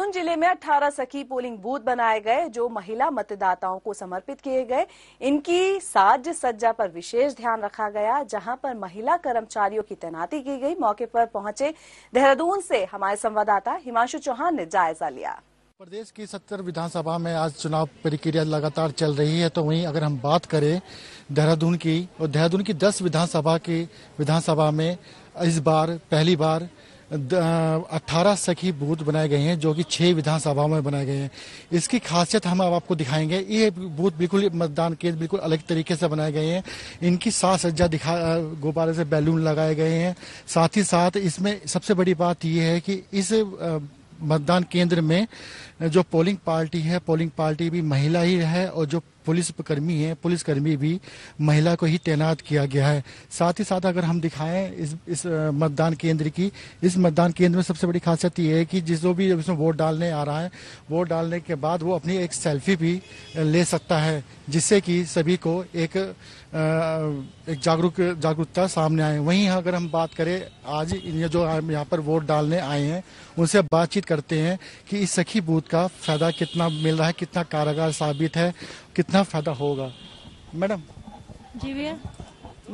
देहरादून जिले में 18 सखी पोलिंग बूथ बनाए गए जो महिला मतदाताओं को समर्पित किए गए इनकी साज सज्जा पर विशेष ध्यान रखा गया जहां पर महिला कर्मचारियों की तैनाती की गई मौके पर पहुंचे देहरादून से हमारे संवाददाता हिमांशु चौहान ने जायजा लिया प्रदेश की सत्तर विधानसभा में आज चुनाव प्रक्रिया लगातार चल रही है तो वहीं अगर हम बात करें देहरादून की और देहरादून की दस विधानसभा की विधानसभा में इस बार पहली बार अट्ठारह सखी बूथ बनाए गए हैं जो कि छह विधानसभाओं में बनाए गए हैं इसकी खासियत हम अब आपको दिखाएंगे ये बूथ बिल्कुल मतदान केंद्र बिल्कुल अलग तरीके से बनाए गए हैं इनकी साज सज्जा दिखा गोपाल से बैलून लगाए गए हैं साथ ही साथ इसमें सबसे बड़ी बात यह है कि इस मतदान केंद्र में जो पोलिंग पार्टी है पोलिंग पार्टी भी महिला ही है और जो पुलिस कर्मी हैं पुलिस कर्मी भी महिला को ही तैनात किया गया है साथ ही साथ अगर हम दिखाएं इस इस मतदान केंद्र की इस मतदान केंद्र में सबसे बड़ी खासियत ये है कि जिस जो भी इसमें वोट डालने आ रहा है वोट डालने के बाद वो अपनी एक सेल्फी भी ले सकता है जिससे कि सभी को एक एक जागरूक जागरूकता सामने आए वहीं अगर हम बात करें आज ये जो यहाँ पर वोट डालने आए हैं उनसे बातचीत करते हैं कि इस सखी बूथ का फायदा कितना मिल रहा है कितना कारगर साबित है कितना फायदा होगा मैडम जी भैया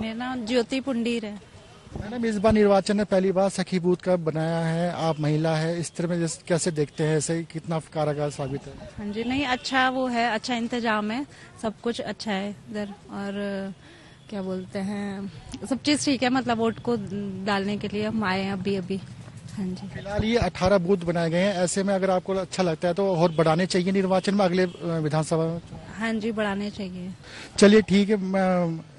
मेरा नाम ज्योति पुंडीर है मैडम इस बार निर्वाचन में पहली बार सखी बूथ का बनाया है आप महिला है इस तरह में कैसे देखते हैं ऐसे कितना कारागार साबित है हाँ जी नहीं अच्छा वो है अच्छा इंतजाम है सब कुछ अच्छा है इधर और क्या बोलते हैं सब चीज ठीक है मतलब वोट को डालने के लिए हम आए हैं अभी अभी हाँ फिलहाल ये अठारह बूथ बनाए गए हैं ऐसे में अगर आपको अच्छा लगता है तो और बढ़ाने चाहिए निर्वाचन में अगले विधानसभा में हाँ जी बढ़ाने चाहिए चलिए ठीक है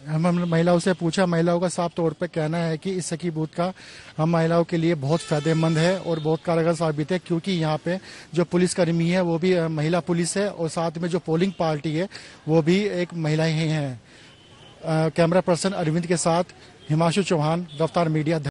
हम महिलाओं से पूछा महिलाओं का साफ तौर पर कहना है कि इस सखी बूथ का हम महिलाओं के लिए बहुत फायदेमंद है और बहुत कारगर साबित है क्योंकि यहाँ पे जो पुलिस कर्मी है वो भी महिला पुलिस है और साथ में जो पोलिंग पार्टी है वो भी एक महिला ही है कैमरा पर्सन अरविंद के साथ हिमांशु चौहान रफ्तार मीडिया